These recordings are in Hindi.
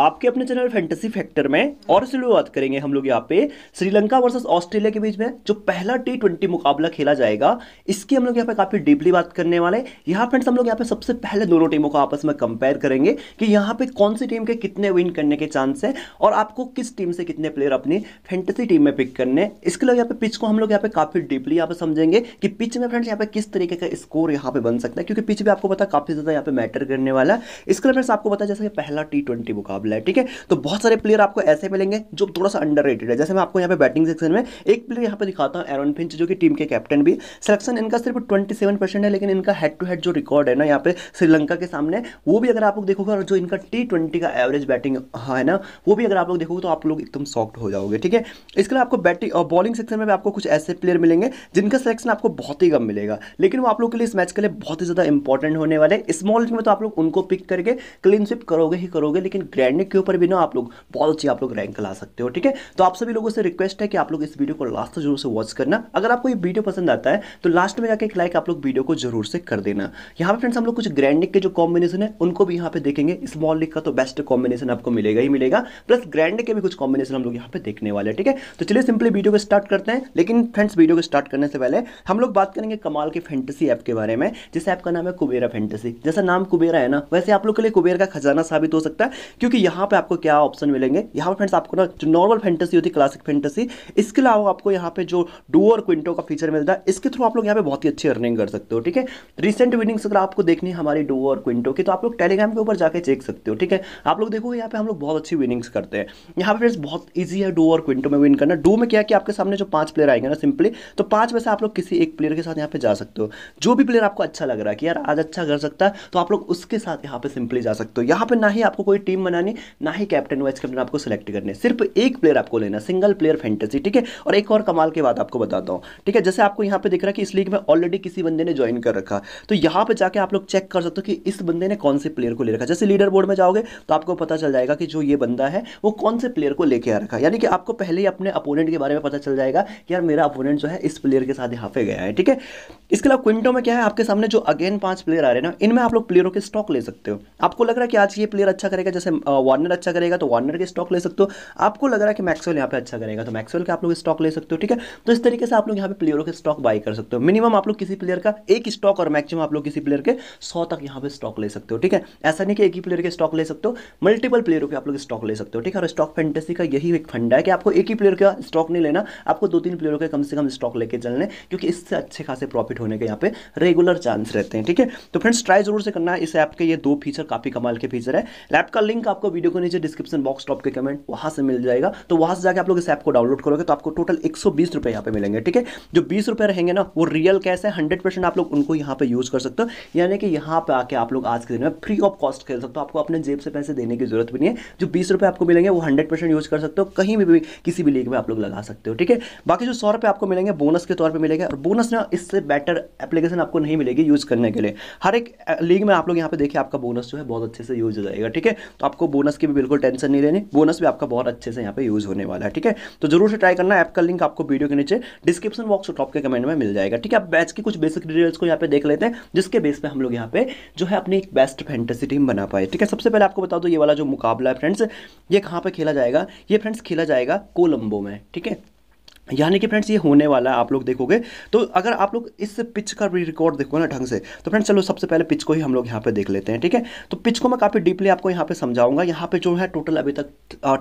आपके अपने चैनल फैंटेसी फैक्टर में और इसलिए बात करेंगे हम लोग यहाँ पे श्रीलंका वर्सेस ऑस्ट्रेलिया के बीच में जो पहला टी ट्वेंटी मुकाबला खेला जाएगा इसकी हम लोग यहाँ पे काफ़ी डीपली बात करने वाले यहाँ फ्रेंड्स हम लोग यहाँ पे सबसे पहले दोनों टीमों को आपस में कंपेयर करेंगे कि यहाँ पे कौन सी टीम के कितने विन करने के चांस है और आपको किस टीम से कितने प्लेयर अपनी फैंटेसी टीम में पिक करने इसके लिए यहाँ पे पिच को हम लोग यहाँ पे काफ़ी डीपली यहाँ पे समझेंगे कि पिच में फ्रेंड्स यहाँ पे किस तरीके का स्कोर यहाँ पे बन सकता है क्योंकि पिच भी आपको पता काफ़ी ज़्यादा यहाँ पे मैटर करने वाला है इसके लिए फ्रेंड्स आपको पता जैसे पहला टी मुकाबला मुकाबला है ठीक है तो बहुत सारे प्लेयर आपको ऐसे मिलेंगे जो थोड़ा सा अंडर है जैसे मैं आपको यहाँ पे बैटिंग सेक्शन में एक प्लेयर यहाँ पे दिखाता हूँ एरन फिंच जो कि टीम के कैप्टन भी सिलेक्शन इनका सिर्फ ट्वेंटी है लेकिन इनका हेड टू हेड जो रिकॉर्ड है ना यहाँ पे श्रीलंका के सामने वो भी अगर आप लोग देखोगे और जो इनका टी का एवरेज बैटिंग हाँ, है ना वो भी अगर आप लोग देखोगे तो आप लोग एकदम सॉफ्ट हो जाओगे ठीक है इसके लिए आपको बैटिंग और बॉलिंग सेक्शन में भी आपको कुछ ऐसे प्लेयर मिलेंगे जिनका सिलेक्शन आपको बहुत ही कम मिलेगा लेकिन वो आप लोग के लिए इस मैच के लिए बहुत ही ज़्यादा इंपॉर्टेंट होने वाले स्मॉल में तो आप लोग उनको पिक करके क्लीन स्विप करोगे ही करोगे लेकिन ग्रैंड स्टैंडिंग के ऊपर भी ना आप लोग बहुत अच्छी आप लोग रैंक ला सकते हो ठीक है तो आप सभी लोगों से रिक्वेस्ट है कि आप लोग इस वीडियो को लास्ट जरूर से वॉच करना अगर आपको ये वीडियो पसंद आता है तो लास्ट में जाकर एक लाइक आप लोग वीडियो को जरूर से कर देना यहाँ पे फ्रेंड्स हम लोग कुछ ग्रैंडिक के जो कॉम्बिनेशन है उनको भी यहाँ पे देखेंगे स्मॉल लीग का तो बेस्ट कॉम्बिनेशन आपको मिलेगा ही मिलेगा प्लस ग्रैंड के भी कुछ कॉम्बिनेशन हम लोग यहाँ पे देखने वाले ठीक है तो चलिए सिंपली वीडियो को स्टार्ट करते हैं लेकिन फ्रेंड्स वीडियो को स्टार्ट करने से पहले हम लोग बात करेंगे कमाल के फैंटेसी ऐप के बारे में जिस ऐप का नाम है कुबेरा फैंटेसी जैसा नाम कुबेरा है ना वैसे आप लोग के लिए कुबेर का खजाना साबित हो सकता है क्योंकि यहाँ पे आपको क्या ऑप्शन मिलेंगे यहाँ पर फ्रेंड्स आपको ना जो नॉर्मल फैंटेसी होती है क्लासिक फैंटेसी इसके अलावा आपको यहाँ पे जो डू और क्विंटो का फीचर मिलता है इसके थ्रू आप लोग यहाँ पे बहुत ही अच्छी अर्निंग कर सकते हो ठीक है रिसेंट विनिंग्स अगर आपको देखनी है हमारी डू और क्विंटो की तो आप लोग टेलीग्राम के ऊपर जाकर चेक सकते हो ठीक है आप लोग देखोगे यहाँ पे हम लोग बहुत अच्छी विनिंग्स करते हैं यहाँ पे फ्रेंड्स बहुत ईजी है डू और क्विंटो में विन करना डू में क्या कि आपके सामने जो पांच प्लेयर आएंगे ना सिंपली तो पांच में से आप लोग किसी एक प्लेयर के साथ यहाँ पे जा सकते हो जो भी प्लेयर आपको अच्छा लग रहा है कि यार आज अच्छा कर सकता है तो आप लोग उसके साथ यहाँ पे सिंपली जा सकते हो यहाँ पे ना ही आपको कोई टीम बनानी करने ना ही कैप्टन वाइस कैप्टन आपको सिलेक्ट करने सिर्फ एक प्लेयर आपको लेना सिंगल प्लेयर फैंटेसी ठीक है और एक और कमाल की बात आपको बताता हूँ ठीक है जैसे आपको यहाँ पे दिख रहा है कि इस लीग में ऑलरेडी किसी बंदे ने ज्वाइन कर रखा तो यहाँ पर जाकर आप लोग चेक कर सकते हो कि इस बंदे ने कौन से प्लेयर को ले रखा जैसे लीडर बोर्ड में जाओगे तो आपको पता चल जाएगा कि जो ये बंदा है वो कौन से प्लेयर को लेके आ रखा यानी कि आपको पहले ही अपने अपोनेंट के बारे में पता चल जाएगा कि यार मेरा अपोनेंट जो है इस प्लेयर के साथ यहाँ पे गया है ठीक है इसके अलावा क्विंटो में क्या है आपके सामने जो अगेन पांच प्लेयर आ रहे हैं ना इनमें आप लोग प्लेयरों के स्टॉक ले सकते हो आपको लग रहा है कि आज ये प्लेयर अच्छा करेगा जैसे वार्नर अच्छा करेगा तो वार्नर के स्टॉक ले सकते हो आपको लग रहा है कि मैक्सवेल यहाँ पे अच्छा करेगा तो मैक्सवेल के आप लोग स्टॉक ले सकते हो ठीक है तो इस तरीके से आप लोग यहाँ पे प्लेयरों के स्टॉक बाई कर सकते हो मिनिमम आप लोग किसी प्लेयर का एक स्टॉक और मैक्सिमम आप लोग किसी प्लेयर के सौ तक यहाँ पे स्टॉक ले सकते हो ठीक है ऐसा नहीं कि एक ही प्लेयर के स्टॉक ले सकते हो मल्टीपल प्लेयरों के आप लोग स्टॉक ले सकते हो ठीक है और स्टॉक फेंटेसी का यही एक फंडा है कि आपको एक ही प्लेयर का स्टॉक नहीं लेना आपको दो तीन प्लेयरों के कम से कम स्टॉक लेके चलने क्योंकि इससे अच्छे खासे प्रॉफिट होने के यहाँ पे रेगुलर चांस रहते हैं ठीक है तो फ्रेंड्स ट्राई जरूर से करना इस ऐप के ये दो फीचर काफी कमाल के फीचर है ऐप का लिंक आपको वीडियो को नीचे डिस्क्रिप्शन बॉक्स टॉप के कमेंट वहां से मिल जाएगा तो वहां से जाकर आप लोग इस ऐप को डाउनलोड करोगे तो आपको टोटल एक सौ बीस यहाँ पे मिलेंगे ठीक है जो बीस रुपए रहेंगे ना वो रियल कैश है हंड्रेड परसेंट आप लोग उनको यहाँ पे यूज़ कर सकते हो यानी कि यहाँ पे आके आप लोग आज के दिन में फ्री ऑफ कॉस्ट खेल सकते हो आपको अपने जेब से पैसे देने की जरूरत भी नहीं है जो बीस रुपए आपको मिलेंगे वो हंड्रेड परसेंट यूज़ कर सकते हो कहीं भी, किसी भी लीग में आप लोग लगा सकते हो ठीक है बाकी जो सौ रुपए आपको मिलेंगे बोनस के तौर पर मिलेगा और बोनस ना इससे बेटर एप्लीकेशन आपको नहीं मिलेगी यूज़ करने के लिए हर एक लीग में आप लोग यहाँ पे देखिए आपका बोनस जो है बहुत अच्छे से यूज हो जाएगा ठीक है तो आपको बोनस की भी बिल्कुल टेंशन नहीं लेनी बोनस भी आपका बहुत अच्छे से यहाँ पे यूज होने वाला है ठीक है तो जरूर से ट्राई करना ऐप का लिंक आपको वीडियो के नीचे डिस्क्रिप्शन बॉक्स और टॉप के कमेंट में मिल जाएगा ठीक है आप बैच की कुछ बेसिक डिटेल्स को यहाँ पे देख लेते हैं जिसके बेस पर हम लोग यहाँ पे जो है अपनी एक बेस्ट फैंटेसी टीम बना पाए ठीक है सबसे पहले आपको बता दो ये वाला जो मुकाबला है फ्रेंड्स ये कहाँ पर खेला जाएगा ये फ्रेंड्स खेला जाएगा कोलंबो में ठीक है यानी कि फ्रेंड्स ये होने वाला है आप लोग देखोगे तो अगर आप लोग इस पिच का भी रिकॉर्ड देखो ना ढंग से तो फ्रेंड्स चलो सबसे पहले पिच को ही हम लोग यहाँ पे देख लेते हैं ठीक है तो पिच को मैं काफ़ी डीपली आपको यहाँ पे समझाऊंगा यहाँ पे जो है टोटल अभी तक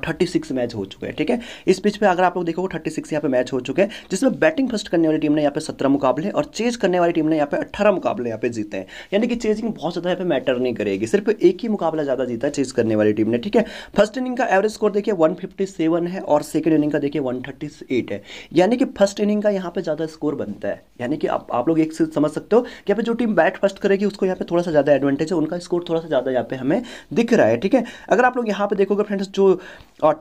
थर्टी सिक्स मैच हो चुके हैं ठीक है इस पिच पर अगर आप लोग देखोगे थर्टी सिक्स यहाँ पे मैच हो चुके हैं जिसमें बैटिंग फर्स्ट करने वाली टीम ने यहाँ पे सत्रह मुकाबले और चेज करने वाली टीम ने यहाँ पे अट्ठारह मुकाबले यहाँ पे जीते हैं यानी कि चेजिंग बहुत ज़्यादा यहाँ पर मैटर नहीं करेगी सिर्फ एक ही मुकाबला ज़्यादा जीता है चेज करने वाली टीम ने ठीक है फर्स्ट इनिंग का एवरेज स्कोर देखिए वन है और सेकेंड इनिंग का देखिए वन है यानी कि फर्स्ट इनिंग का यहाँ पे ज़्यादा स्कोर बनता है यानी कि आप आप लोग एक से समझ सकते हो कि यहाँ पे जो टीम बैट फर्स्ट करेगी उसको यहाँ पे थोड़ा सा ज़्यादा एडवांटेज है उनका स्कोर थोड़ा सा ज़्यादा यहाँ पे हमें दिख रहा है ठीक है अगर आप लोग यहाँ पे देखोगे फ्रेंड्स जो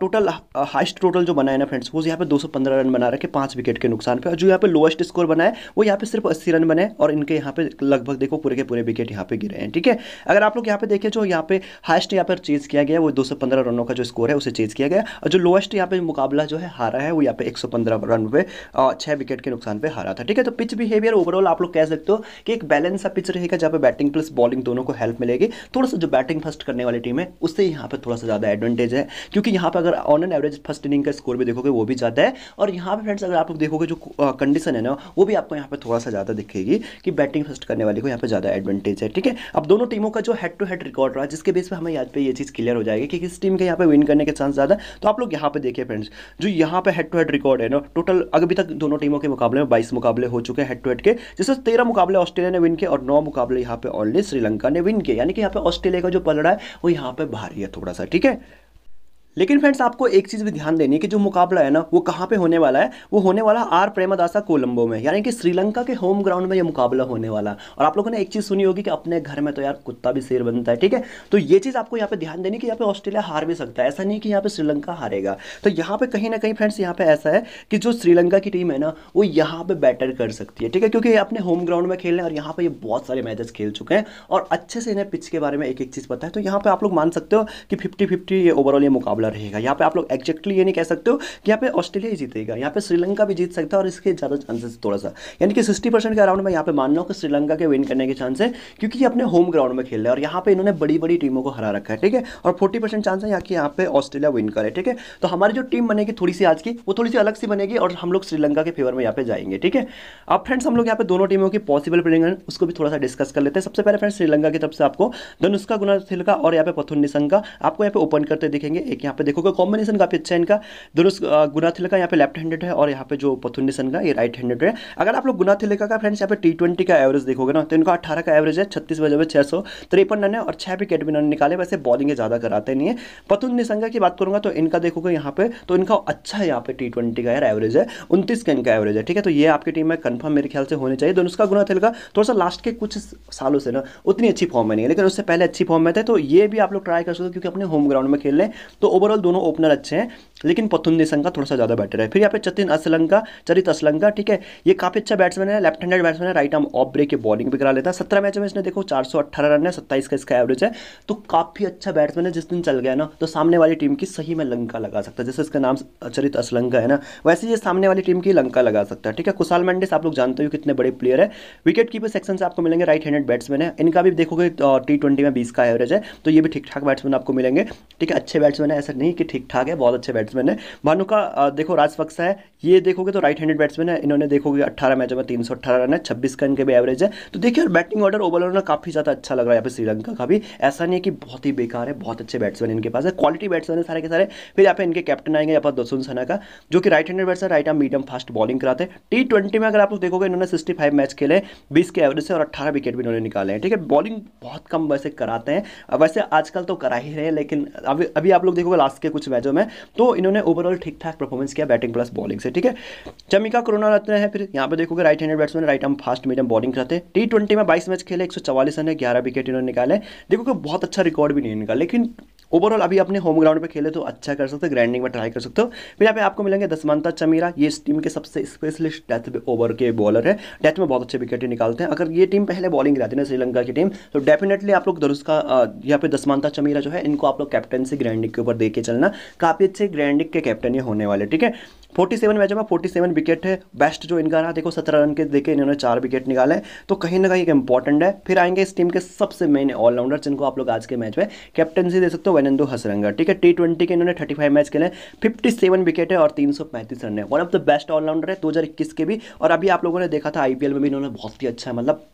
टोटल हाइस्ट टोटल जो बनाए ना फ्रेंड्स वो यहाँ पे दो रन बना रखे पाँच विकेट के नुकसान पर जो यहाँ पे लोएस्ट स्कोर बनाए वो यहाँ पे सिर्फ अस्सी रन बने और इनके यहाँ पे लगभग देखो पूरे के पूरे विकेट यहाँ पे गिरे हैं ठीक है अगर आप लोग यहाँ पे देखें जो यहाँ पे हाइस्ट यहाँ पर चेज किया गया वो दो रनों का जो स्कोर है उसे चेज किया गया और जो लोएस्ट यहाँ पे मुकाबला जो है हारा है वो यहाँ पे एक रन पे छः विकेट के नुकसान पे हारा था ठीक है तो पिच बिहेवियर ओवरऑल आप लोग कह सकते हो कि एक बैलेंस पिच रहेगा जहाँ पे बैटिंग प्लस बॉलिंग दोनों को हेल्प मिलेगी थोड़ा सा जो बैटिंग फर्स्ट करने वाली टीम है उससे यहाँ पर थोड़ा सा ज़्यादा एडवांटेज है क्योंकि यहाँ पर अगर on an average first inning का स्कोर भी देखोगे वो भी ज़्यादा है और यहाँ पर फ्रेंड्स अगर आप लोग देखोगे जो कंडीशन है ना वो भी आपको यहाँ पर थोड़ा सा ज़्यादा दिखेगी कि बैटिंग फर्स्ट करने वाले को यहाँ पर ज़्यादा एडवांटेज है ठीक है अब दोनों टीमों का जो हेड टू हेड रिकॉर्ड रहा जिसके बेस पर हमें याद पे ये चीज़ क्लियर हो जाएगी कि किस टीम के यहाँ पे विन करने के चांस ज़्यादा तो आप लोग यहाँ पे देखिए फ्रेंड्स जो यहाँ पे हेड टू हेड रिकॉर्ड है ना टोटल अभी तक दोनों टीमों के मुकाबले में बाईस मुकाबले हो चुके हैं हेड टू हेड के जिससे तेरह मुकाबले ऑस्ट्रेलिया ने विन किया और नौ मुकाबले यहाँ पे ऑनली श्रीलंका ने विन किया यानी कि यहाँ पे ऑस्ट्रेलिया का जो पलड़ा है वो यहाँ पे भारी है थोड़ा सा ठीक है लेकिन फ्रेंड्स आपको एक चीज़ भी ध्यान देनी है कि जो मुकाबला है ना वो कहां पे होने वाला है वो होने वाला आर प्रेमदासा कोलंबो में यानी कि श्रीलंका के होम ग्राउंड में ये मुकाबला होने वाला और आप लोगों ने एक चीज़ सुनी होगी कि अपने घर में तो यार कुत्ता भी शेर बनता है ठीक है तो ये चीज़ आपको यहाँ पे ध्यान देनी कि यहाँ पे ऑस्ट्रेलिया हार भी सकता है ऐसा नहीं कि यहाँ पे श्रीलंका हारेगा तो यहाँ पे कहीं ना कहीं फ्रेंड्स यहाँ पे ऐसा है कि जो श्रीलंका की टीम है ना वो यहाँ पे बैटर कर सकती है ठीक है क्योंकि अपने होम ग्राउंड में खेल रहे हैं और यहाँ पे ये बहुत सारे मैचेस खेल चुके हैं और अच्छे से इन्हें पिच के बारे में एक एक चीज़ पता है तो यहाँ पे आप लोग मान सकते हो कि फिफ्टी फिफ्टी ये ओवरऑल ये मुकाबला रहेगा यहाँ पे आप लोग एक्जैक्टली ये नहीं कह सकते हो कि यहाँ पे ऑस्ट्रेलिया ही जीतेगा यहाँ पे श्रीलंका भी जीत सकता है और इसके ज़्यादा चांसेस थोड़ा सा यानी कि सिक्सटी परसेंट के अराउंड में यहाँ पे मान लो कि श्रीलंका के विन करने के चांस है क्योंकि ये अपने होम ग्राउंड में खेल रहे हैं और यहाँ पे इन्होंने बड़ी बड़ी टीमों को हरा रखा है ठीक है और फोर्टी परसेंट चांस है यहाँ की यहाँ पे ऑस्ट्रेलिया विन करे ठीक है तो हमारी जो टीम बनेगी थोड़ी सी आज की वो थोड़ी सी अलग सी बनेगी और हम लोग श्रीलंका के फेवर में यहाँ पे जाएंगे ठीक है अब फ्रेंड्स हम लोग यहाँ पे दोनों टीमों की पॉसिबल प्लेंग उसको भी थोड़ा सा डिस्कस कर लेते हैं सबसे पहले फ्रेंड्स श्रीलंका की तरफ से आपको धनुष्का गुना थिलका और यहाँ पे पथुन निशंका आपको यहाँ पे ओपन करते दिखेंगे एक यहाँ पे देखोगे कॉम्बिनेशन काफ़ी अच्छा है इनका दोनों गुनाथिल का यहाँ पे लेफ्ट हैंडेड है और यहाँ पे जो पथुंडीसन का ये राइट हैंडेड है अगर आप लोग गुनाथिल का फ्रेंड्स यहाँ पे टी ट्वेंटी का एवरेज देखोगे ना तो इनका अठारह का एवरेज है छत्तीस बजे छह सौ तिरपन रन है और छह विकेट भी इन्होंने निकाले वैसे बॉलिंग ज़्यादा कराते नहीं है पथुंडीसन की बात करूंगा तो इनका देखोगे यहाँ पे तो इनका अच्छा यहाँ पे टी ट्वेंटी का यार एवरेज है उनतीस का इनका एवरेज है ठीक है तो ये आपकी टीम में कन्फर्म मेरे ख्याल से होने चाहिए दोनों गुनाथिल का थोड़ा सा लास्ट के कुछ सालों से ना उतनी अच्छी फॉर्म में नहीं है लेकिन उससे पहले अच्छी फॉर्म में थे तो ये भी आप लोग ट्राई कर सकते हो क्योंकि अपने होम ग्राउंड में खेल रहे तो ओवरऑल दोनों ओपनर अच्छे हैं लेकिन पथुन निशंका थोड़ा सा ज़्यादा बेटर है फिर यहाँ पे चतिन असलंका चरित असलंका ठीक है ये काफ़ी अच्छा बैट्समैन है लेफ्ट हैंडेड बैट्समैन है राइट आर्म ऑफ ब्रेक के बॉलिंग भी करा लेता है सत्रह मैच में इसने देखो चार सौ अट्ठारह रन है सत्ताईस का इसका एवरेज है तो काफ़ी अच्छा बैट्समैन है जिस दिन चल गया ना तो सामने वाली टीम की सही में लंका लगा सकता है जैसे इसका नाम चरित असलंका है ना वैसे ये सामने वाली टीम की लंका लगा सकता है ठीक है कुशाल मंडिस आप लोग जानते हो कितने बड़े प्लेयर है विकेट कीपर सेक्शन से आपको मिलेंगे राइट हैंडेड बैट्समैन है इनका भी देखोगे टी ट्वेंटी में बीस का एवरेज है तो ये भी ठीक ठाक बैट्समैन आपको मिलेंगे ठीक है अच्छे बैट्समैन है ऐसा नहीं कि ठीक ठाक है बहुत अच्छे बैट्समैन बैट्समैन है भानु का देखो राजपक्सा है ये देखोगे तो राइट हैंडेड बैट्समैन है इन्होंने देखोगे अट्ठारह मैचों में तीन सौ अट्ठारह रन है छब्बीस का इनके भी एवरेज है तो देखिए और बैटिंग ऑर्डर ओवरऑल ना काफ़ी ज़्यादा अच्छा लग रहा है यहाँ पे श्रीलंका का भी ऐसा नहीं है कि बहुत ही बेकार है बहुत अच्छे बैट्समैन इनके पास है क्वालिटी बैट्समैन है सारे के सारे फिर यहाँ पे इनके कैप्टन आएंगे यहाँ पर दोसुन सना का जो कि right handed batsman right arm medium fast bowling कराते हैं टी ट्वेंटी में अगर आप लोग देखोगे इन्होंने सिक्सटी फाइव मैच खेले बीस के एवरेज से और अट्ठारह विकेट भी इन्होंने निकाले हैं ठीक है बॉलिंग बहुत कम वैसे कराते हैं वैसे आजकल तो करा ही रहे लेकिन अभी अभी आप लोग देखोगे लास्ट के कुछ मैचों में तो इन्होंने ओवरऑल ठीक ठाक परफॉर्मेंस किया बैटिंग प्लस बॉलिंग से ठीक है चमिका कोरोना रत्न है फिर यहाँ पर देखोगे right handed batsman right arm fast medium bowling करते टी ट्वेंटी में बाईस मैच खेले एक रन है ग्यारह विकेट इन्होंने निकाले देखो कि बहुत अच्छा रिकॉर्ड भी नहीं निकाला लेकिन ओवरऑल अभी अपने होम ग्राउंड पे खेले तो अच्छा कर सकते हो ग्राइंडिंग में ट्राई कर सकते हो फिर यहाँ पे आपको मिलेंगे दसमंता चमीरा ये इस टीम के सबसे स्पेशलिस्ट डेथ ओवर के बॉलर है डेथ में बहुत अच्छे विकेट निकालते हैं अगर ये टीम पहले बॉलिंग रहती है श्रीलंका की टीम तो डेफिनेटली आप लोग दरुस्का का यहाँ पे दसमंता चमीरा जो है इनको आप लोग कैप्टन से ग्रैंडिंग के ऊपर दे के चलना काफ़ी अच्छे ग्रैंडिक के कैप्टन ये होने वाले ठीक है फोर्टी सेवन मैचों में फोर्टी सेवन विकेट है बेस्ट जो इनका रहा देखो सत्रह रन के देखे इन्होंने चार विकेट निकाले तो कहीं ना कहीं एक इंपॉर्टेंट है फिर आएंगे इस टीम के सबसे मेन ऑलराउंडर जिनको आप लोग आज के मैच में कैप्टनसी दे सकते हो एनंदो हसरंगा ठीक है टी ट्वेंटी के इन्होंने थर्टी फाइव मैच खेले फिफ्टी सेवन विकेट है और तीन सौ पैंतीस रन है one of the best allrounder है दो हज़ार इक्कीस के भी और अभी आप लोगों ने देखा था आईपीएल में भी इन्होंने बहुत ही अच्छा मतलब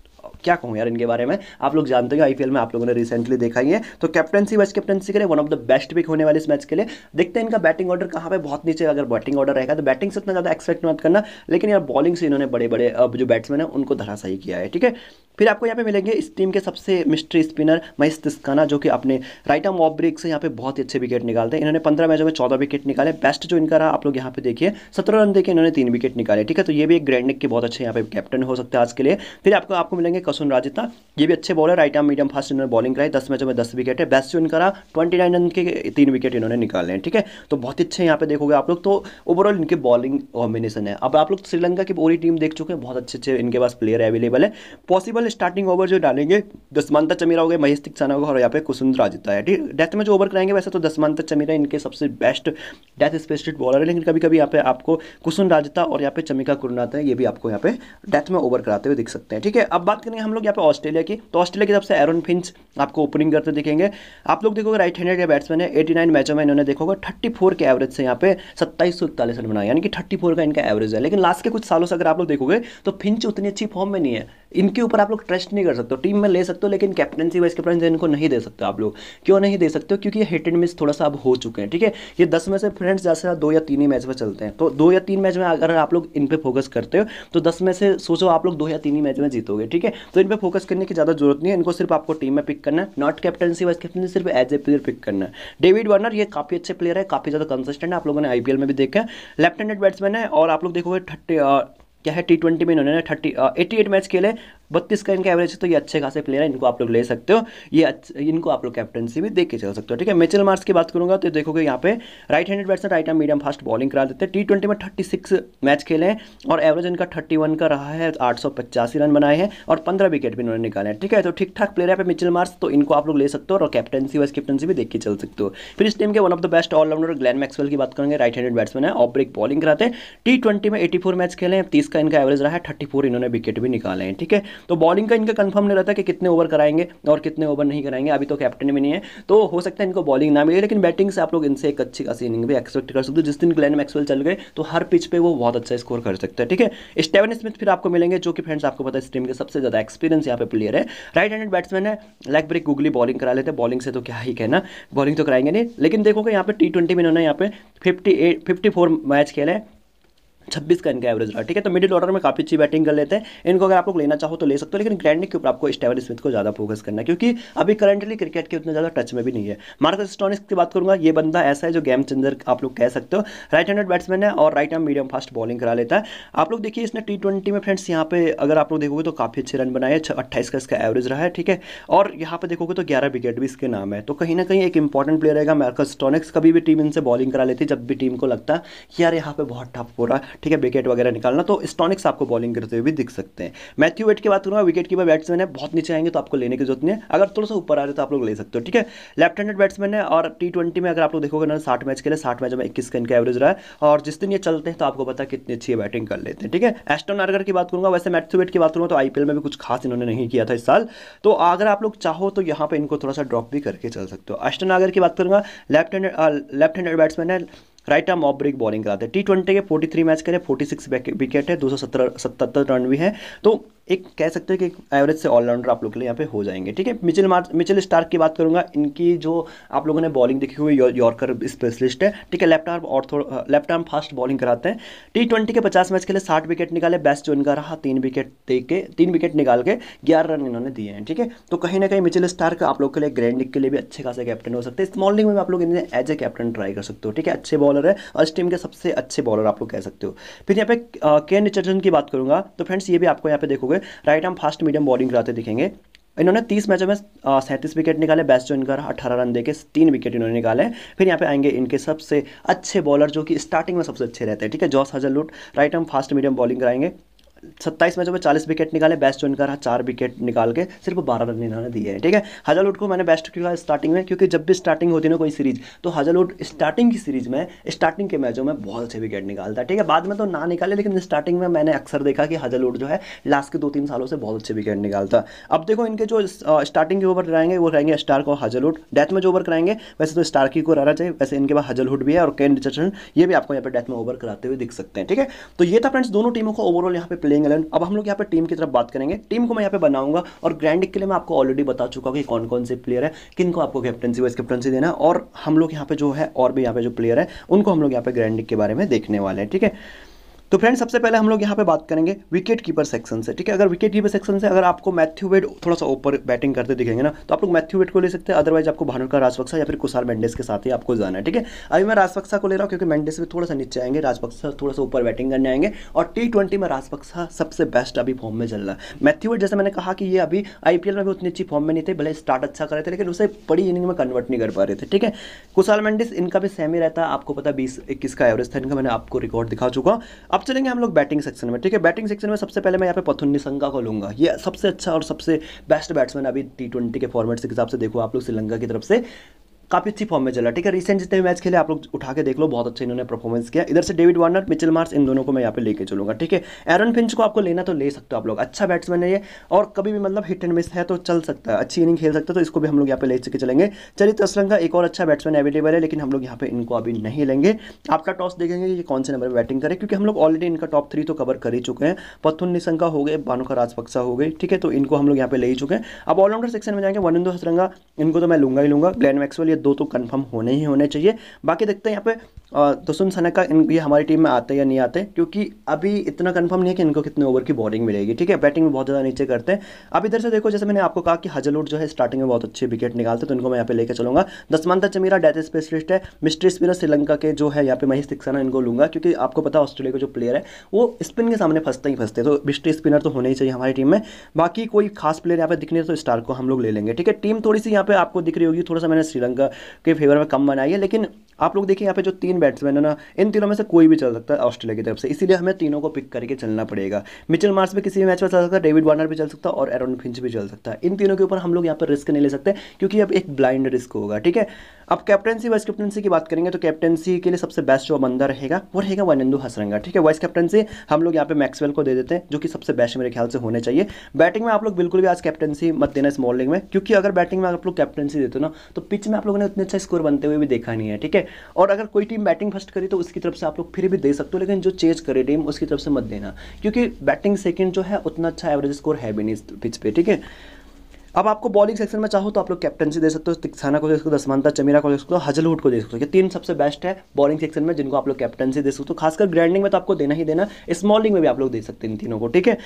क्या कहूँ यार इनके बारे में आप लोग जानते हो आईपीएल में आप लोगों ने रिसेंटली देखा ही है तो कैप्टनसी वाइस कैप्टनसी करें one of the best pick होने वाले इस मैच के लिए देखते हैं इनका बैटिंग ऑर्डर कहाँ पे बहुत नीचे अगर बैटिंग ऑर्डर रहेगा तो बैटिंग से इतना ज़्यादा एक्सपेक्ट मत करना लेकिन यार बॉलिंग से इन्होंने बड़े बड़े अब जो बैट्समैन है उनको धराशाई किया है ठीक है फिर आपको यहाँ पे मिलेंगे इस टीम के सबसे मिस्ट्री स्पिनर महेश तिस्काना जो कि अपने राइट आर्म ऑफ ब्रेक से यहाँ पे बहुत ही अच्छे विकेट निकालते हैं इन्होंने पंद्रह मैचों में चौदह विकेट निकाले बेस्ट जो इनका रहा आप लोग यहाँ पे देखिए सत्रह रन देखिए इन्होंने तीन विकेट निकाले ठीक है तो ये भी एक ग्रैंड निक के बहुत अच्छे यहाँ पे कैप्टन हो सकते हैं आज के लिए फिर आपको आपको मिलेंगे सुन राजिता ये भी अच्छे bowler right arm medium fast इन्होंने बॉलिंग कराई दस मैचों में दस विकेट है बेस्ट इन करा ट्वेंटी नाइन रन के तीन विकेट इन्होंने निकाले हैं ठीक है तो बहुत अच्छे यहाँ पे देखोगे आप लोग तो ओवरऑल इनके बॉलिंग कॉम्बिनेशन है अब आप लोग श्रीलंका की पूरी टीम देख चुके हैं बहुत अच्छे अच्छे इनके पास प्लेयर अवेलेबल है पॉसिबल स्टार्टिंग ओवर जो डालेंगे दसमानता चमीरा हो गए महेश तिक्साना होगा और यहाँ पे कुसुंद राजिता है ठीक डेथ में जो ओवर कराएंगे वैसे तो दसमानता चमीरा इनके सबसे बेस्ट डेथ स्पेसिफिक बॉलर है लेकिन कभी कभी यहाँ पे आपको कुसुंद राजिता और यहाँ पे चमिका कुरनाथ है ये भी आपको यहाँ पे डेथ में ओवर कराते हुए दिख सकते हैं ठीक है अब बात करें करेंगे हम लोग यहाँ पे ऑस्ट्रेलिया की तो ऑस्ट्रेलिया की तरफ से एरन फिंच आपको ओपनिंग करते दिखेंगे आप लोग देखोगे राइट हैंडेड या बैट्समैन है एटी नाइन मैचों में इन्होंने देखोगे थर्टी फोर के एवरेज से यहाँ पे सत्ताईस सौ इकतालीस रन बनाया यानी कि थर्टी फोर का इनका एवरेज है लेकिन लास्ट के कुछ सालों से अगर आप लोग देखोगे तो फिंच उतनी अच्छी फॉर्म में नहीं है इनके ऊपर आप लोग ट्रस्ट नहीं कर सकते टीम में ले सकते हो लेकिन कैप्टनसी वाइस कैप्टनसी इनको नहीं दे सकते आप लोग क्यों नहीं दे सकते हो क्योंकि हिट एंड मिस थोड़ा सा अब हो चुके हैं ठीक है ये दस में से फ्रेंड्स जैसे दो या तीन ही मैच में चलते हैं तो दो या तीन मैच में अगर आप लोग इन पर फोकस करते हो तो दस में से सोचो आप लोग दो या तीन ही मैच में जीतोगे ठीक है तो इन पर फोकस करने की ज़्यादा जरूरत नहीं है इनको सिर्फ आपको टीम में पिक करना है नॉट कैप्टनसी वाइस कैप्टनसी सिर्फ एज ए प्लेयर पिक करना है डेविड वार्नर ये काफ़ी अच्छे प्लेयर है काफ़ी ज़्यादा कंसिस्टेंट है आप लोगों ने आईपीएल में भी देखा है लेफ्ट हैंडेड बैट्समैन है और आप लोग देखोगे थर्टी क्या है टी ट्वेंटी में इन्होंने थर्टी एटी एट मैच खेले बत्तीस का इनका एवरेज है तो ये अच्छे खासे प्लेयर है इनको आप लोग ले सकते हो ये अच्छा इनको आप लोग कैप्टनसी भी देख के चल सकते हो ठीक है मेचल मार्स की बात करूँगा तो देखोगे यहाँ पे right handed batsman right hand medium fast bowling करा देते हैं टी ट्वेंटी में थर्टी सिक्स मैच खेले हैं और एवरेज इनका थर्टी वन का रहा है आठ सौ पचासी रन बनाए हैं और पंद्रह विकेट भी इन्होंने निकाले हैं ठीक है तो ठीक ठाक प्लेयर है मिचल मार्स तो इनको आप लोग ले सकते हो और कैप्टनसी वाइस कैप्टनसी भी देख के चल सकते हो फिर इस टीम के one of the best allrounder Glenn Maxwell की बात करेंगे राइट हैंडेड बैट्समैन है ऑफ ब्रेक बॉलिंग कराते हैं टी ट्वेंटी में एटी फोर मैच खेले हैं तीस का इनका एवरेज रहा है थर्टी फोर इन्होंने विकेट भी निकाले हैं ठीक है तो बॉलिंग का इनका कंफर्म नहीं रहता कि कितने ओवर कराएंगे और कितने ओवर नहीं कराएंगे अभी तो कैप्टन भी नहीं है तो हो सकता है इनको बॉलिंग ना मिले लेकिन बैटिंग से आप लोग इनसे एक अच्छी खासी इनिंग भी एक्सपेक्ट कर सकते हो जिस दिन ग्लैन मैक्सवेल चल गए तो हर पिच पर वो बहुत अच्छा स्कोर कर सकता है ठीक है स्टेवन स्मिथ फिर आपको मिलेंगे जो कि फ्रेंड्स आपको पता है इस टीम के सबसे ज़्यादा एक्सपीरियंस यहाँ पे प्लेयर है राइट हैंडेड बैट्समैन है लेग ब्रेक गुगली बॉलिंग करा लेते हैं बॉलिंग से तो क्या ही कहना बॉलिंग तो कराएंगे नहीं लेकिन देखोगे यहाँ पे टी ट्वेंटी में उन्होंने यहाँ पे fifty eight fifty four match खेले छब्बीस का इनका एवरेज रहा ठीक है तो मिडिल ऑर्डर में काफ़ी अच्छी बैटिंग कर लेते हैं इनको अगर आप लोग लेना चाहो तो ले सकते हो लेकिन ग्रैंड के ऊपर आपको स्टेवन स्मिथ को ज़्यादा फोकस करना है क्योंकि अभी करंटली क्रिकेट के उतने ज़्यादा टच में भी नहीं है मार्कस स्टोनिस की बात करूंगा ये बंदा ऐसा है जो गेम चेंजर आप लोग कह सकते हो राइट हैंडेड बैट्समैन है और right arm medium fast bowling करा लेता है आप लोग देखिए इसने टी में फ्रेंड्स यहाँ पे अगर आप लोग देखोगे तो काफ़ी अच्छे रन बनाए अट्ठाईस का इसका एवरेज रहा है ठीक है और यहाँ पर देखोगे तो ग्यारह विकेट भी इसके नाम है तो कहीं ना कहीं एक इंपॉर्टेंट प्लेयर रहेगा मार्कस स्टोनिक्स कभी भी टीम इनसे बॉलिंग करा लेती जब भी टीम को लगता है यार यहाँ पर बहुत टफ हो रहा है ठीक है विकेट वगैरह निकालना तो स्टॉनिक्स आपको बॉलिंग करते हुए भी दिख सकते हैं मैथ्यू वेट की बात करूँगा विकेट कीपर बैट्समैन है बहुत नीचे आएंगे तो आपको लेने की जरूरत नहीं है अगर थोड़ा सा ऊपर आ जाए तो आप लोग ले सकते हो ठीक है लेफ्ट हैंडेड बैट्समैन है और टी ट्वेंटी में अगर आप लोग देखोगे ना साठ मैच के लिए साठ मैच में इक्कीस का इनका एवरेज रहा है और जिस दिन ये चलते हैं तो आपको पता है कितनी अच्छी बैटिंग कर लेते हैं ठीक है एस्टन आर्गर की बात करूँगा वैसे मैथ्यू वेट की बात करूँगा तो आई में भी कुछ खास इन्होंने नहीं किया था इस साल तो अगर आप लोग चाहो तो यहाँ पर इनको थोड़ा सा ड्रॉप भी करके चल सकते हो एस्टन आगर की बात करूँगा left hand left handed batsman है right arm off break bowling कराते हैं टी ट्वेंटी के फोर्टी थ्री मैच करें फोर्टी सिक्स विकेट है दो सौ सत्तर रन भी है तो एक कह सकते हो कि एवरेज से ऑलराउंडर आप लोग के लिए यहाँ पे हो जाएंगे ठीक है मिचिल मार्च मिचिल स्टार्क की बात करूँगा इनकी जो आप लोगों ने बॉलिंग देखी हुई यॉर्कर स्पेशलिस्ट है ठीक है लेफ्ट आर्म और थोड़ा लेफ्ट आर्म फास्ट बॉलिंग कराते हैं टी ट्वेंटी के पचास मैच के लिए साठ विकेट निकाले बेस्ट जो इनका रहा तीन विकेट दे के तीन विकेट निकाल के ग्यारह रन इन्होंने दिए हैं ठीक है तो कहीं ना कहीं मिचिल स्टार्क आप लोग के लिए ग्रैंड लीग के लिए भी अच्छे खासे कैप्टन हो सकते हैं स्मॉल लीग में आप लोग इन्हें एज ए कैप्टन ट्राई कर सकते हो ठीक है अच्छे बॉलर है और इस टीम के सबसे अच्छे बॉलर आप लोग कह सकते हो फिर यहाँ पे के uh, रिचर्डन की बात करूँगा तो फ्रेंड्स ये भी आपको यहाँ पे देखोगे हुए right arm fast medium bowling कराते दिखेंगे इन्होंने 30 मैचों में सैंतीस विकेट निकाले बेस्ट जोनकर अठारह रन देके तीन विकेट इन्होंने निकाले फिर यहाँ पे आएंगे इनके सबसे अच्छे बॉलर जो कि स्टार्टिंग में सबसे अच्छे रहते हैं ठीक है Josh Hazlewood right arm fast medium bowling कराएंगे सत्ताईस मैचों में चालीस विकेट निकाले बेस्ट इनका रहा चार विकेट निकाल के सिर्फ बारह रन इन्होंने दिए हैं ठीक है हजालूट को मैंने बेस्ट किया स्टार्टिंग में क्योंकि जब भी स्टार्टिंग होती है ना कोई सीरीज तो हजालूट स्टार्टिंग की सीरीज में स्टार्टिंग के मैचों में बहुत अच्छे विकेट निकालता है ठीक है बाद में तो ना निकाले लेकिन स्टार्टिंग में मैंने अक्सर देखा कि हजल जो है लास्ट के दो तीन सालों से बहुत अच्छे विकेट निकालता अब देखो इनके जो स्टार्टिंग के ओवर रहेंगे वो रहेंगे स्टार को हजल डेथ में जो ओवर कराएंगे वैसे तो स्टार की को रहना चाहिए वैसे इनके पास हजलहुड भी है और केन रिचर्सन ये भी आपको यहाँ पर डेथ में ओवर कराते हुए दिख सकते हैं ठीक है तो ये था फ्रेंड्स दोनों टीमों को ओवरऑल यहाँ पे प्ले प्लेइंग एलेवन अब हम लोग यहाँ पे टीम की तरफ बात करेंगे टीम को मैं यहाँ पे बनाऊंगा और ग्रैंड के लिए मैं आपको ऑलरेडी बता चुका हूँ कि कौन कौन से प्लेयर है किनको आपको कैप्टनसी वाइस कैप्टनसी देना और हम लोग यहाँ पे जो है और भी यहाँ पे जो प्लेयर है उनको हम लोग यहाँ पे ग्रैंड के बारे में देखने वाले हैं ठीक है तो फ्रेंड सबसे पहले हम लोग यहाँ पे बात करेंगे विकेट कीपर सेक्शन से ठीक है अगर विकेट कीपर सेक्शन से अगर आपको मैथ्यू वेड थोड़ा सा ऊपर बैटिंग करते दिखेंगे ना तो आप लोग मैथ्यू वेड को ले सकते हैं अदरवाइज आपको भानुका राजपक्सा या फिर कुशाल मेंडेस के साथ ही आपको जाना है ठीक है अभी मैं राजपक्सा को ले रहा हूँ क्योंकि मेंडेस भी थोड़ा सा नीचे आएंगे राजपक्सा थोड़ा सा ऊपर बैटिंग करने आएंगे और टी में राजपक्सा सबसे बेस्ट अभी फॉर्म में चल रहा है मैथ्यू वेड जैसे मैंने कहा कि ये अभी आई में भी उतनी अच्छी फॉर्म में नहीं थे भले स्टार्ट अच्छा कर रहे थे लेकिन उसे बड़ी इनिंग में कन्वर्ट नहीं कर पा रहे थे ठीक है कुशाल मेंडिस इनका भी सेमी रहता है आपको पता बीस इक्कीस का एवरेज था इनका मैंने आपको रिकॉर्ड दिखा चुका अब चलेंगे हम लोग बैटिंग सेक्शन में ठीक है बैटिंग सेक्शन में सबसे पहले मैं यहाँ पे पथुन्नी संघा को लूंगा ये सबसे अच्छा और सबसे बेस्ट बैट्समैन अभी टी ट्वेंटी के फॉर्मेट के हिसाब से देखो आप लोग श्रीलंका की तरफ से काफ़ी अच्छी फॉर्म में चला ठीक है रिसेंट जितने मैच खेले आप लोग उठा के देख लो बहुत अच्छे इन्होंने परफॉर्मेंस किया इधर से डेविड वार्नर मिचल मार्स इन दोनों को मैं यहाँ पे लेके चलूंगा ठीक है एरन फिंच को आपको लेना तो ले सकते हो आप लोग अच्छा बैट्समैन है ये और कभी भी मतलब हिट एंड मिस है तो चल सकता है अच्छी इनिंग खेल सकता है तो इसको भी हम लोग यहाँ पे ले चुके चलेंगे चरित असलंगा एक और अच्छा बैट्समैन अवेलेबल है लेकिन हम लोग यहाँ पे इनको अभी नहीं लेंगे आपका टॉस देखेंगे कि कौन से नंबर पर बैटिंग करें क्योंकि हम लोग ऑलरेडी इनका टॉप थ्री तो कवर कर ही चुके हैं पथुन निशंका हो गए बानुका राजपक्सा हो गई ठीक है तो इनको हम लोग यहाँ पे ले ही चुके हैं अब ऑलराउंडर सेक्शन में जाएंगे वनिंदो हसरंगा इनको तो मैं लूंगा ही लूंगा ग्लैन मैक्सवेल दो तो कन्फर्म होने ही होने चाहिए बाकी देखते हैं यहाँ पे और दुष्म सनक इन ये हमारी टीम में आते या नहीं आते क्योंकि अभी इतना कंफर्म नहीं है कि इनको कितने ओवर की बॉलिंग मिलेगी ठीक है बैटिंग में बहुत ज़्यादा नीचे करते हैं अब इधर से देखो जैसे मैंने आपको कहा कि हजलूट जो है स्टार्टिंग में बहुत अच्छी विकेट निकालते तो इनको मैं यहाँ पे लेकर चलूँगा दसमानता चमीरा डेथ स्पेशलिस्ट है मिस्ट्री स्पिनर श्रीलंका के जो है यहाँ पे महेश सिक्सना इनको लूंगा क्योंकि आपको पता ऑस्ट्रेलिया के जो प्लेयर है वो स्पिन के सामने फंसते ही फंसते तो मिस्ट्री स्पिनर तो होने ही चाहिए हमारी टीम में बाकी कोई खास प्लेयर यहाँ पे दिखने तो स्टार को हम लोग ले लेंगे ठीक है टीम थोड़ी सी यहाँ पर आपको दिख रही होगी थोड़ा सा मैंने श्रीलंका के फेवर में कम बनाई है लेकिन आप लोग देखिए यहाँ पे जो तीन तीन बैट्समैन है ना इन तीनों में से कोई भी चल सकता है ऑस्ट्रेलिया की तरफ से इसीलिए हमें तीनों को पिक करके चलना पड़ेगा मिचल मार्स भी किसी भी मैच में चल सकता है डेविड वार्नर भी चल सकता है और एरोन फिंच भी चल सकता है इन तीनों के ऊपर हम लोग यहाँ पर रिस्क नहीं ले सकते क्योंकि अब एक ब्लाइंड रिस्क होगा ठीक है अब कैप्टनसी वाइस कैप्टनसी की बात करेंगे तो कैप्टनसी के लिए सबसे बेस्ट जो बंदा रहेगा वो रहेगा वनिंदू हसरंगा ठीक है वाइस कैप्टनसी हम लोग यहाँ पे मैक्सवेल को दे देते हैं जो कि सबसे बेस्ट मेरे ख्याल से होने चाहिए बैटिंग में आप लोग बिल्कुल भी आज कैप्टनसी मत देना स्मॉल लीग में क्योंकि अगर बैटिंग में आप लोग कैप्टनसी देते हो ना तो पिच में आप लोगों ने उतना अच्छा स्कोर बनते हुए भी देखा नहीं है ठीक है और अगर कोई टीम बैटिंग फर्स्ट करी तो उसकी तरफ से आप लोग फिर भी दे सकते हो लेकिन जो चेज करे टीम उसकी तरफ से मत देना क्योंकि बैटिंग सेकेंड जो है उतना अच्छा एवरेज स्कोर है भी नहीं पिच पे ठीक है अब आपको बॉलिंग सेक्शन में चाहो तो आप लोग कैप्टनसी दे सकते हो तिक्साना को दे सकते हो दसमानता चमीरा को दे सकते हो हजलहुट को दे सकते हो ये तीन सबसे बेस्ट है बॉलिंग सेक्शन में जिनको आप लोग कैप्टनसी दे सकते हो खासकर ग्राइंडिंग में तो आपको देना ही देना स्मॉलिंग में भी आप लोग दे सकते हैं इन तीनों को ठीक है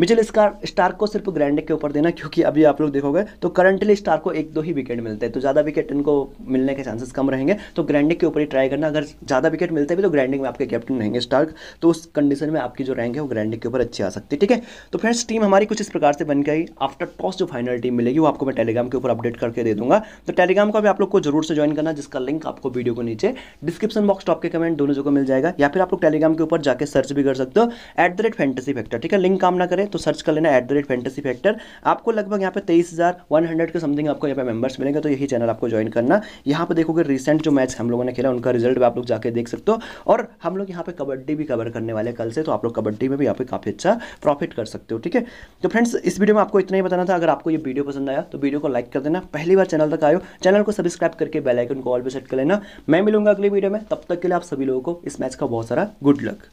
मिचेल स्टार स्टार्क को सिर्फ ग्रैंड के ऊपर देना क्योंकि अभी आप लोग देखोगे तो करंटली स्टार्क को एक दो ही विकेट मिलते हैं तो ज़्यादा विकेट इनको मिलने के चांसेस कम रहेंगे तो ग्रैंडिंग के ऊपर ही ट्राई करना अगर ज़्यादा विकेट मिलते भी तो ग्रैंडिंग में आपके कैप्टन रहेंगे स्टार्क तो उस कंडीशन में आपकी जो रैंक है वो ग्रैंडिंग के ऊपर अच्छी आ सकती है ठीक है तो फ्रेंड्स टीम हमारी कुछ इस प्रकार से बन गई आफ्टर टॉस जो फाइनल टीम मिलेगी वो आपको मैं टेलीग्राम के ऊपर अपडेट करके दे दूंगा तो टेलीग्राम को भी आप लोग को जरूर से ज्वाइन करना जिसका लिंक आपको वीडियो को नीचे डिस्क्रिप्शन बॉक्स टॉप के कमेंट दोनों जगह मिल जाएगा या फिर आप लोग टेलीग्राम के ऊपर जाकर सर्च भी कर सकते हो एट द रेट फैक्टर ठीक है लिंक काम ना करें है तो सर्च कर लेना at the rate fantasy factor आपको लगभग यहाँ पे तेईस हज़ार वन हंड्रेड के समथिंग आपको यहाँ पे मेंबर्स मिलेंगे तो यही चैनल आपको ज्वाइन करना यहाँ पे देखोगे रिसेंट जो मैच हम लोगों ने खेला उनका रिजल्ट भी आप लोग जाके देख सकते हो और हम लोग यहाँ पे कबड्डी भी कवर करने वाले कल से तो आप लोग कबड्डी में भी यहाँ पे काफ़ी अच्छा प्रॉफिट कर सकते हो ठीक है तो फ्रेंड्स इस वीडियो में आपको इतना ही बताना था अगर आपको ये वीडियो पसंद आया तो वीडियो को लाइक कर देना पहली बार चैनल तक आयो चैनल को सब्सक्राइब करके बेलाइकन को ऑल पर सेट कर लेना मैं मिलूंगा अगले वीडियो में तब तक के लिए आप सभी लोगों को इस मैच का बहुत सारा गुड लक